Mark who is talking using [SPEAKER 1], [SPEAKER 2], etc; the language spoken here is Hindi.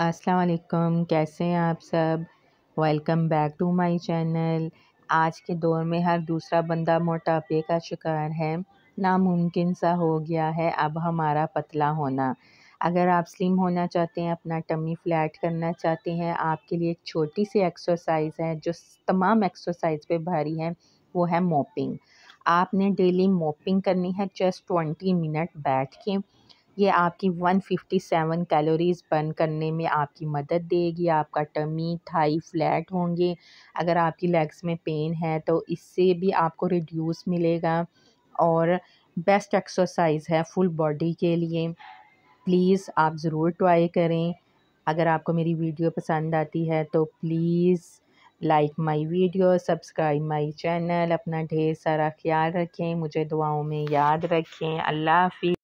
[SPEAKER 1] अस्सलाम वालेकुम कैसे हैं आप सब welcome back to my channel आज के दौर में हर दूसरा बंदा मोटापे का शिकार है नामुमकिन सा हो गया है अब हमारा पतला होना अगर आप स्लिम होना चाहते हैं अपना टमी फ्लैट करना चाहते हैं आपके लिए एक छोटी सी एक्सरसाइज है जो तमाम एक्सरसाइज पे भारी है वो है मोपिंग आपने डेली मोपिंग करनी है जस्ट ट्वेंटी मिनट बैठ के ये आपकी 157 कैलोरीज़ बर्न करने में आपकी मदद देगी आपका टमी थाई फ्लैट होंगे अगर आपकी लेग्स में पेन है तो इससे भी आपको रिड्यूस मिलेगा और बेस्ट एक्सरसाइज है फुल बॉडी के लिए प्लीज़ आप ज़रूर ट्राई करें अगर आपको मेरी वीडियो पसंद आती है तो please like my video subscribe my channel अपना ढेर सारा ख्याल रखें मुझे दुआओं में याद रखें अल्लाह हाफि